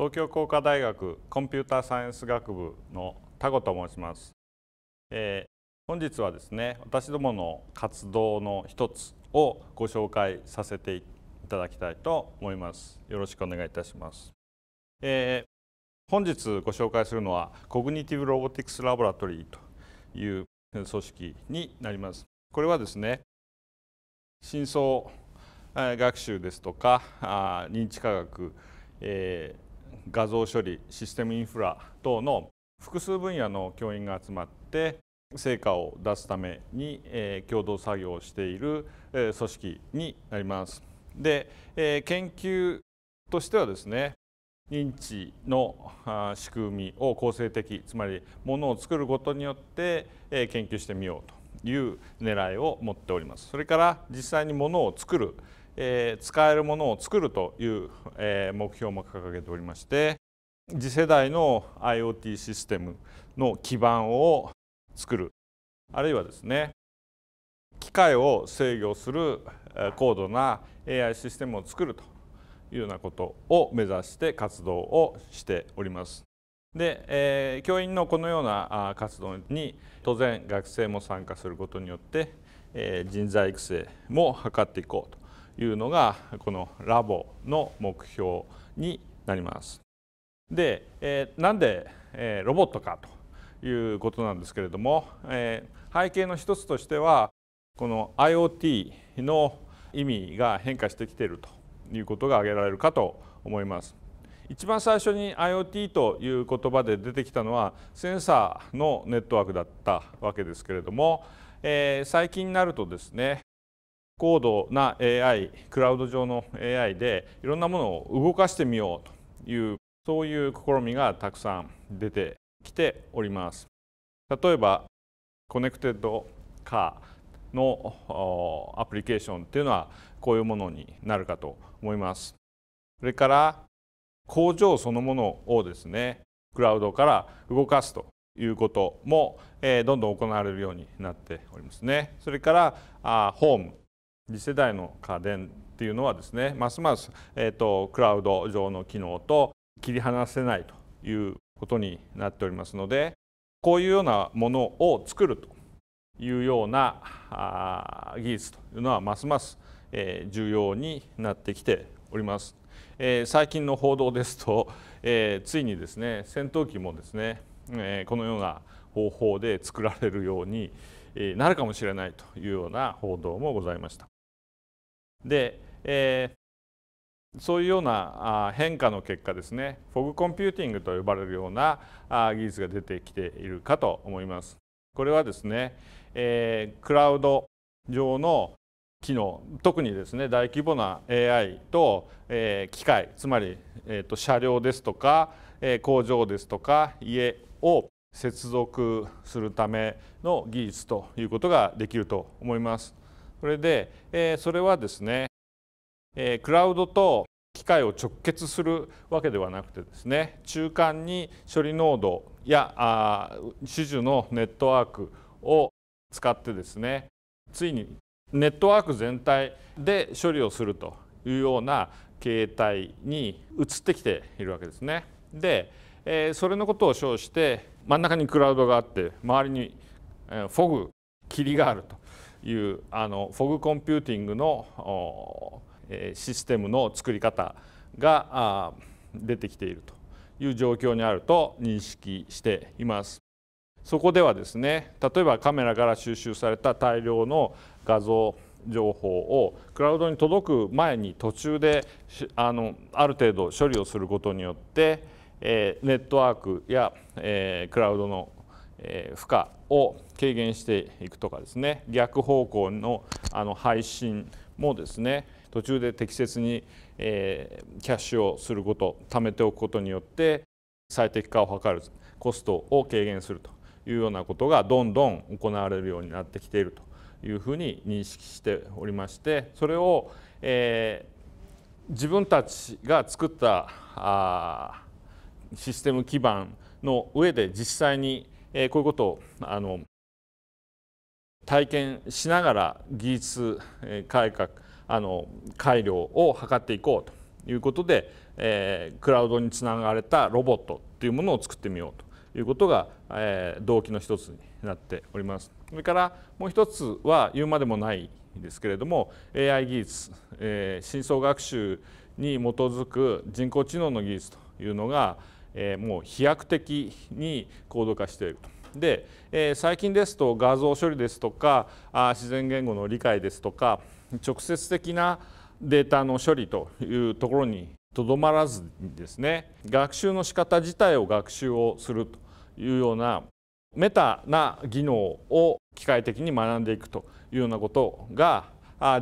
東京工科大学コンピューターサイエンス学部のタ子と申します、えー、本日はですね私どもの活動の一つをご紹介させていただきたいと思いますよろしくお願いいたします、えー、本日ご紹介するのはコグニティブロボティクスラボラトリーという組織になりますこれはですね深層学習ですとか認知科学、えー画像処理システムインフラ等の複数分野の教員が集まって成果を出すために、えー、共同作業をしている、えー、組織になります。で、えー、研究としてはですね認知の仕組みを構成的つまりものを作ることによってえ研究してみようという狙いを持っております。それから実際にものを作るえ使えるものを作るという、え目標も掲げておりまして次世代の IoT システムの基盤を作るあるいはですね機械を制御する高度な AI システムを作るというようなことを目指して活動をしております。で、え教員のこのような活動に当然学生も参加することによって、え人材育成も図っていこうというのがこのラボの目標になります。で、えー、なんで、えー、ロボットかということなんですけれども、えー、背景の一つとしてはこの IoT の意味が変化してきているということが挙げられるかと思います。一番最初に IoT という言葉で出てきたのはセンサーのネットワークだったわけですけれども、えー、最近になるとですね高度な AI クラウド上の AI でいろんなものを動かしてみようというそういう試みがたくさん出てきております例えばコネクテッドカーのアプリケーションっていうのはこういうものになるかと思いますそれから工場そのものをですねクラウドから動かすということも、えどんどん行われるようになっておりますねそれからあホーム次世代の家電っていうのはですねますます、えーと、クラウド上の機能と切り離せないということになっておりますのでこういうようなものを作るというような技術というのはますます重要になってきております。最近の報道ですとついにですね戦闘機もですねこのような方法で作られるようになるかもしれないというような報道もございました。で、えー、そういうような変化の結果ですねフォグコンピューティングと呼ばれるような技術が出てきているかと思います。これはですね、えー、クラウド上の機能特にですね大規模な AI と、えー、機械つまり、えーと、車両ですとか、えー、工場ですとか家を接続するための技術ということができると思います。それで、えそれはですね、えクラウドと機械を直結するわけではなくてですね中間に処理濃度やあ種々のネットワークを使ってですねついにネットワーク全体で処理をするというような形態に移ってきているわけですね。で、えそれのことを称して真ん中にクラウドがあって周りに、えフォグ霧があるというあのフォグコンピューティングのシステムの作り方が出てきているという状況にあると認識しています。そこではですね例えばカメラから収集された大量の画像情報をクラウドに届く前に途中であのある程度処理をすることによって、えー、ネットワークや、えー、クラウドの、えー、負荷を軽減していくとかですね逆方向のあの配信もですね途中で適切に、えー、キャッシュをすること貯めておくことによって最適化を図るコストを軽減するというようなことがどんどん行われるようになってきているというふうに認識しておりましてそれを、えー、自分たちが作ったあシステム基盤の上で実際にえー、こういうことをあの体験しながら技術改革あの改良を図っていこうということで、えー、クラウドにつながれたロボットっていうものを作ってみようということが、えー、動機の一つになっております。それからもう一つは言うまでもないですけれども AI 技術、えー、深層学習に基づく人工知能の技術というのがえもう飛躍的に高度化していると。で、え最近ですと画像処理ですとかあ自然言語の理解ですとか直接的なデータの処理というところにとどまらずにですね学習の仕方自体を学習をするというようなメタな技能を機械的に学んでいくというようなことが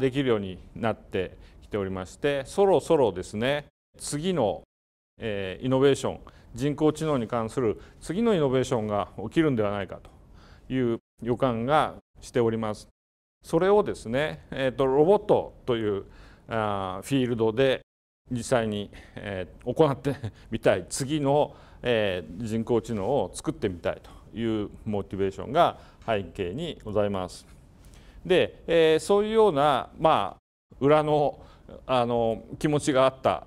できるようになってきておりましてそろそろですね次の、えイノベーション人工知能に関する次のイノベーションが起きるんではないかという予感がしております。それをですね、えーと、ロボットというあフィールドで実際に、えー、行ってみたい次の、えー、人工知能を作ってみたいというモチベーションが背景にございます。で、えー、そういうような、まあ、裏のあの気持ちがあった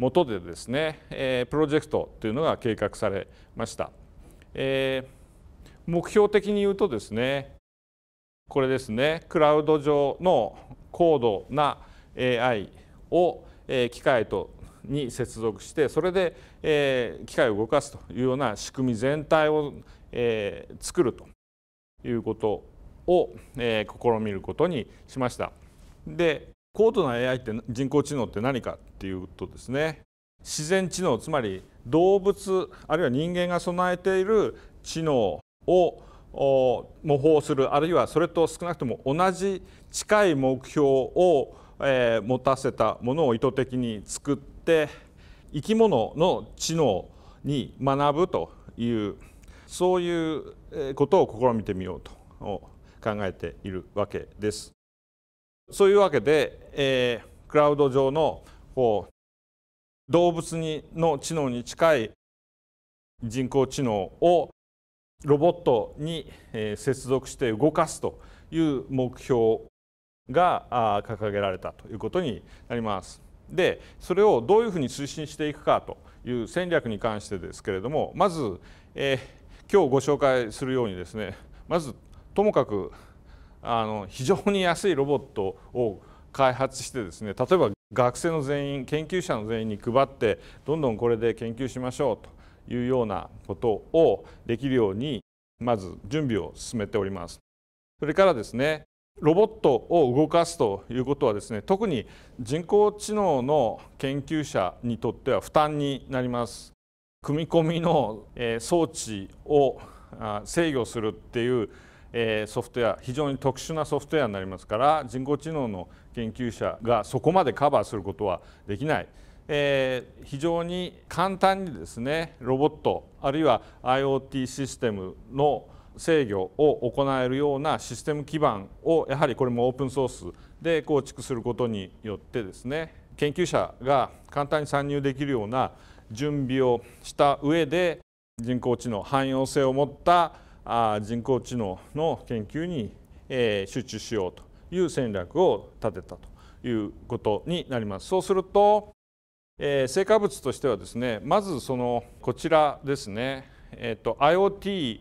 元でですね、えプロジェクトというのが計画されました。え目標的に言うとですねこれですねクラウド上の高度な AI を機械とに接続してそれで、え機械を動かすというような仕組み全体を、え作るということを、え試みることにしました。で高度な AI って人工知能って何かっていうとですね自然知能つまり動物あるいは人間が備えている知能を模倣するあるいはそれと少なくとも同じ近い目標を、えー、持たせたものを意図的に作って生き物の知能に学ぶというそういうことを試みてみようと考えているわけです。そういうわけで、えー、クラウド上のこう動物にの知能に近い人工知能をロボットに、えー、接続して動かすという目標が掲げられたということになります。でそれをどういうふうに推進していくかという戦略に関してですけれどもまず、えー、今日ご紹介するようにですねまずともかくあの非常に安いロボットを開発してですね例えば学生の全員研究者の全員に配ってどんどんこれで研究しましょうというようなことをできるようにまず準備を進めております。それからですねロボットを動かすということはですね特に人工知能の研究者にとっては負担になります。組み込みの装置を制御するっていうえソフトウェア非常に特殊なソフトウェアになりますから人工知能の研究者がそこまでカバーすることはできない。えー、非常に簡単にですねロボットあるいは IoT システムの制御を行えるようなシステム基盤をやはりこれもオープンソースで構築することによってですね研究者が簡単に参入できるような準備をした上で人工知能汎用性を持った人工知能の研究に集中しようという戦略を立てたということになります。そうするとえ成果物としてはですねまずそのこちらですね、えーと、IoT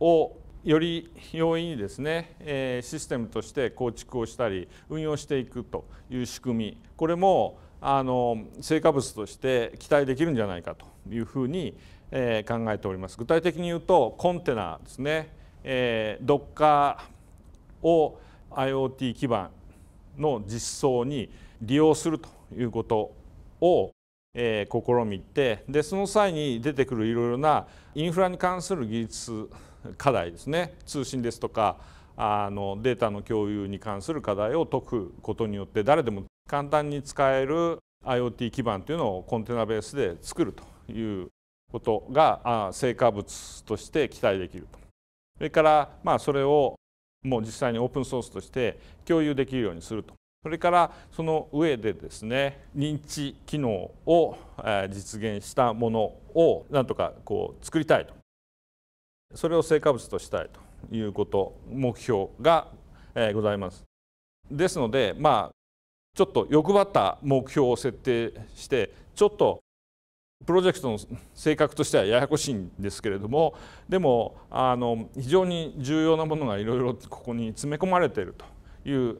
をより容易にですねえシステムとして構築をしたり運用していくという仕組みこれもあの成果物として期待できるんじゃないかというふうにえー、考えております具体的に言うとコンテナですね、えー、d o を IoT 基盤の実装に利用するということを、えー、試みてでその際に出てくるいろいろなインフラに関する技術課題ですね通信ですとかあのデータの共有に関する課題を解くことによって誰でも簡単に使える IoT 基盤というのをコンテナベースで作るということが成果物として期待できるとそれからまあそれをもう実際にオープンソースとして共有できるようにするとそれからその上でですね認知機能を実現したものをなんとかこう作りたいとそれを成果物としたいということ目標がございます。ですのでまあちょっと欲張った目標を設定してちょっとプロジェクトの性格としてはややこしいんですけれどもでもあの非常に重要なものがいろいろここに詰め込まれているという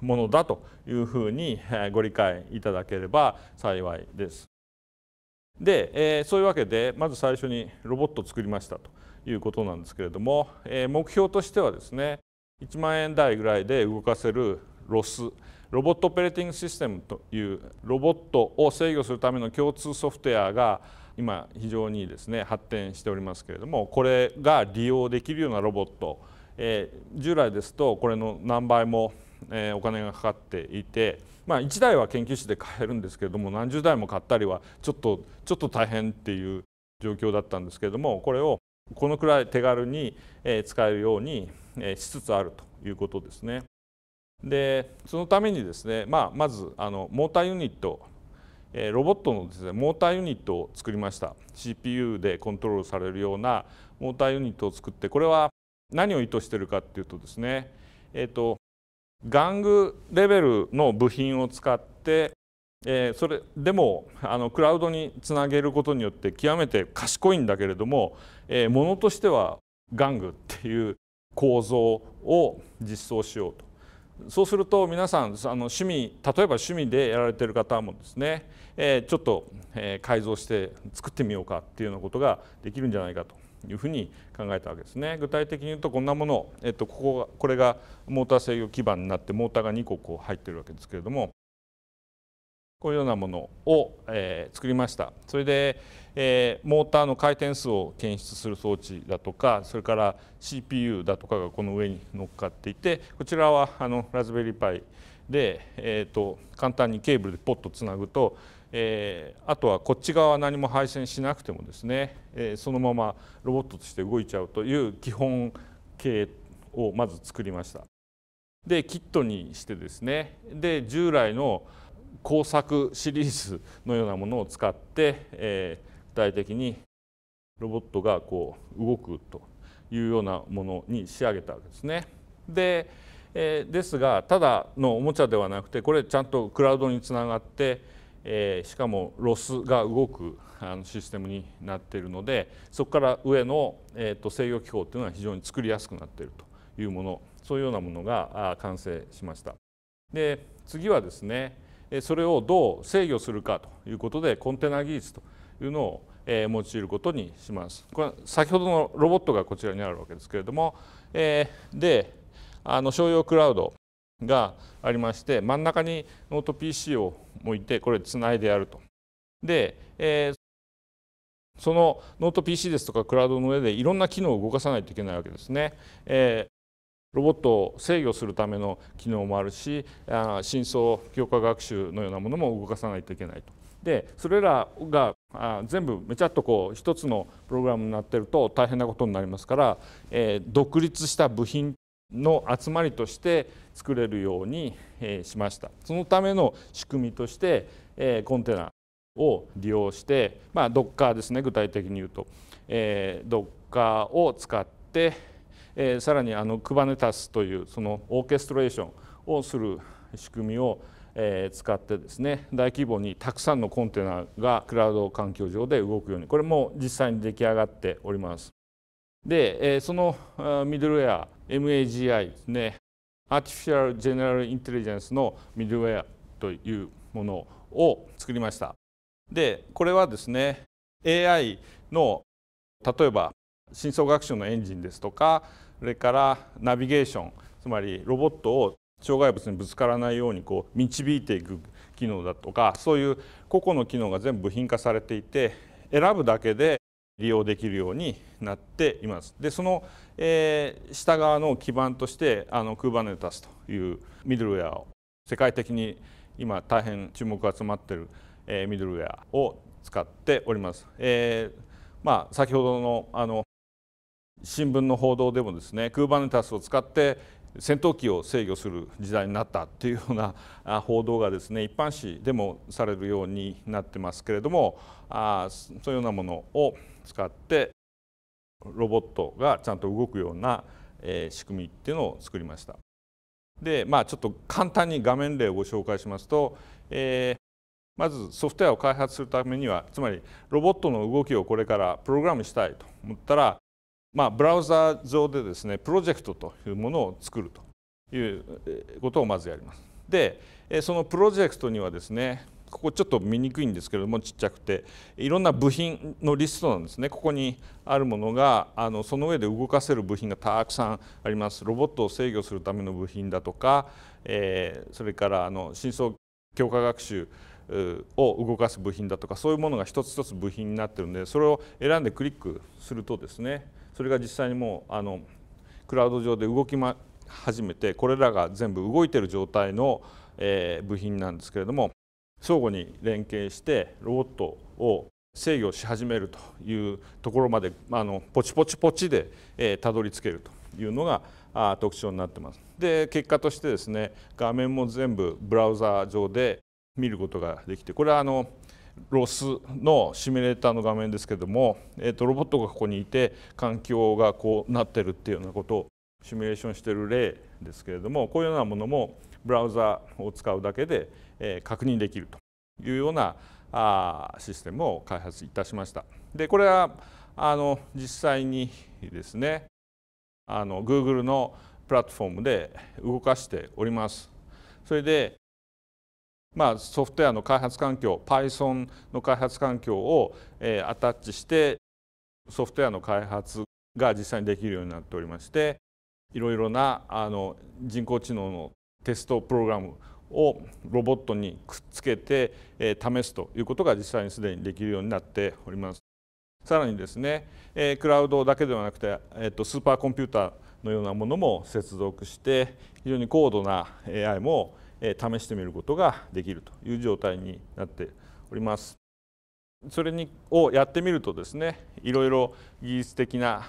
ものだというふうにご理解いただければ幸いです。で、えー、そういうわけでまず最初にロボットを作りましたということなんですけれども、えー、目標としてはですね1万円台ぐらいで動かせるロスロボットオペレーティングシステムというロボットを制御するための共通ソフトウェアが今非常にですね発展しておりますけれどもこれが利用できるようなロボット、えー、従来ですとこれの何倍も、えー、お金がかかっていて、まあ、1台は研究室で買えるんですけれども何十台も買ったりはちょっとちょっと大変っていう状況だったんですけれどもこれをこのくらい手軽に使えるようにしつつあるということですね。でそのためにですね、まあ、まずあのモーターユニットロボットのですねモーターユニットを作りました CPU でコントロールされるようなモーターユニットを作ってこれは何を意図しているかっていうとですねえっ、ー、と玩具レベルの部品を使って、えー、それでもあのクラウドにつなげることによって極めて賢いんだけれども、えー、ものとしては玩具っていう構造を実装しようとそうすると皆さんあの趣味例えば趣味でやられてる方もですね、えー、ちょっと、え改造して作ってみようかっていうようなことができるんじゃないかというふうに考えたわけですね。具体的に言うとこんなものえっと、こここれがモーター制御基板になってモーターが2個こう入ってるわけですけれどもこういうようなものを、えー、作りました。それで、えモーターの回転数を検出する装置だとかそれから CPU だとかがこの上に乗っかっていてこちらはあのラズベリーパイで、えーと、と簡単にケーブルでポッとつなぐと、えー、あとはこっち側は何も配線しなくてもですね、えー、そのままロボットとして動いちゃうという基本形をまず作りました。でキットにしてですねで従来の工作シリーズのようなものを使って、えー、体的にロボットがこう動くというようなものに仕上げたわけですね。で、えー、ですがただのおもちゃではなくてこれちゃんとクラウドにつながって、えー、しかもロスが動くあのシステムになっているのでそこから上の、えーと、制御機構っていうのは非常に作りやすくなっているというものそういうようなものが完成しました。で次はですねそれをどう制御するかということでコンテナ技術というのを用いることにします。これ先ほどのロボットがこちらにあるわけですけれども、えであの商用クラウドがありまして真ん中にノート PC を置いてこれつないでやると。で、えそのノート PC ですとかクラウドの上でいろんな機能を動かさないといけないわけですね。えロボットを制御するための機能もあるし深層強化学習のようなものも動かさないといけないと。でそれらが全部めちゃっとこう一つのプログラムになってると大変なことになりますから、えー、独立した部品の集まりとして作れるように、しましたそのための仕組みとして、えー、コンテナを利用して、まあ、ドッカーですね具体的に言うと、えー、d を使ってえー、さらにあのクバネタスというそのオーケストレーションをする仕組みを、えー、使ってですね大規模にたくさんのコンテナがクラウド環境上で動くようにこれも実際に出来上がっております。で、えー、そのミドルウェア MAGI ですねアーティフィシャル・ジェネラル・インテリジェンスのミドルウェアというものを作りました。でこれはですね AI の例えば深層学習のエンジンですとかそれからナビゲーションつまりロボットを障害物にぶつからないようにこう導いていく機能だとかそういう個々の機能が全部部品化されていて選ぶだけで利用できるようになっています。でその、えー、下側の基盤としてあのクーバ e r n というミドルウェアを世界的に今大変注目が集まってる、えー、ミドルウェアを使っております。えーまあ、先ほどのあの新聞の報道でもですねクーバネタスを使って戦闘機を制御する時代になったっていうような報道がですね一般紙でもされるようになってますけれどもあそういうようなものを使ってロボットがちゃんと動くような、仕組みっていうのを作りました。でまあちょっと簡単に画面例をご紹介しますと、えーまずソフトウェアを開発するためにはつまりロボットの動きをこれからプログラムしたいと思ったらまあ、ブラウザ上でですねプロジェクトというものを作るということをまずやります。でそのプロジェクトにはですねここちょっと見にくいんですけれどもちっちゃくていろんな部品のリストなんですねここにあるものがあのその上で動かせる部品がたくさんありますロボットを制御するための部品だとか、えー、それからあの深層強化学習を動かす部品だとかそういうものが一つ一つ部品になってるんでそれを選んでクリックするとですねそれが実際にもうあのクラウド上で動き、ま、始めてこれらが全部動いてる状態の、えー、部品なんですけれども相互に連携してロボットを制御し始めるというところまであのポチポチポチで、えー、たどり着けるというのがあ特徴になってます。で結果としてですね画面も全部ブラウザ上で見ることができてこれはあのロスのシミュレーターの画面ですけども、えー、とロボットがここにいて環境がこうなってるっていうようなことをシミュレーションしてる例ですけれどもこういうようなものもブラウザを使うだけで、え確認できるというようなあシステムを開発いたしました。でこれはあの実際にですねあの Google のプラットフォームで動かしております。それでまあ、ソフトウェアの開発環境 Python の開発環境を、えー、アタッチしてソフトウェアの開発が実際にできるようになっておりましていろいろなあの人工知能のテストプログラムをロボットにくっつけて、えー、試すということが実際にすでにできるようになっております。さらにですね、えー、クラウドだけではなくて、えーと、とスーパーコンピューターのようなものも接続して非常に高度な AI も、試してみることができるという状態になっております。それにをやってみるとですねいろいろ技術的な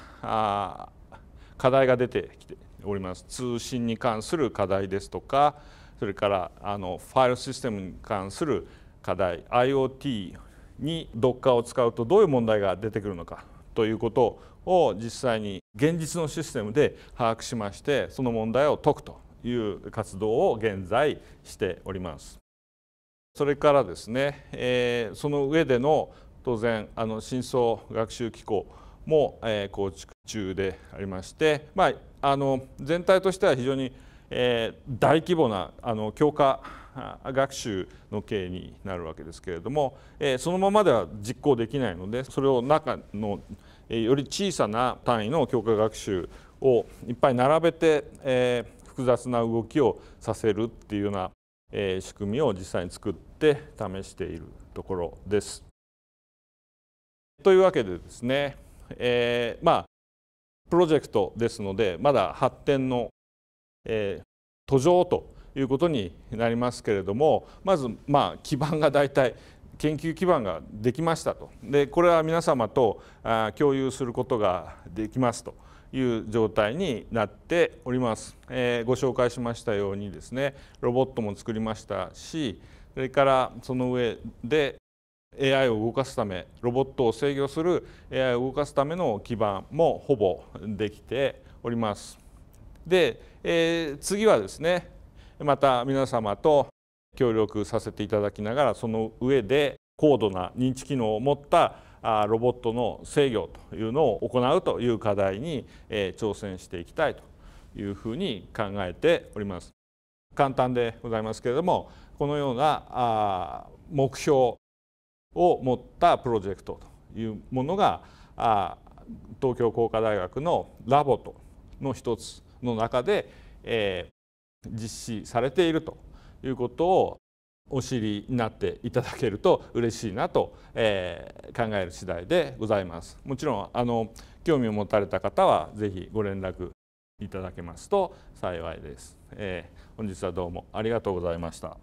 課題が出てきております通信に関する課題ですとかそれからあのファイルシステムに関する課題 IoT に Docker を使うとどういう問題が出てくるのかということを実際に現実のシステムで把握しましてその問題を解くという活動を現在しております。それからですね、えー、その上での当然あの深層学習機構も、えー、構築中でありまして、まあ、あの全体としては非常に、えー、大規模なあの強化学習の経緯になるわけですけれども、えー、そのままでは実行できないのでそれを中の、えー、より小さな単位の強化学習をいっぱい並べて、えー、複雑な動きをさせるっていうような、え仕組みを実際に作って試しているところです。というわけでですね、えー、まあプロジェクトですのでまだ発展の、えー、途上ということになりますけれどもまずまあ基盤が大体研究基盤ができましたとでこれは皆様とあ共有することができますと。いう状態になっております、えー、ご紹介しましたようにですねロボットも作りましたしそれからその上で AI を動かすためロボットを制御する AI を動かすための基盤もほぼできております。で、えー、次はですねまた皆様と協力させていただきながらその上で高度な認知機能を持ったロボットの制御というのを行うという課題に挑戦していきたいというふうに考えております。簡単でございますけれどもこのような目標を持ったプロジェクトというものが東京工科大学のラボとの一つの中で実施されているということをお知りになっていただけると嬉しいなと、えー、考える次第でございます。もちろんあの興味を持たれた方はぜひご連絡いただけますと幸いです。えー、本日はどうもありがとうございました。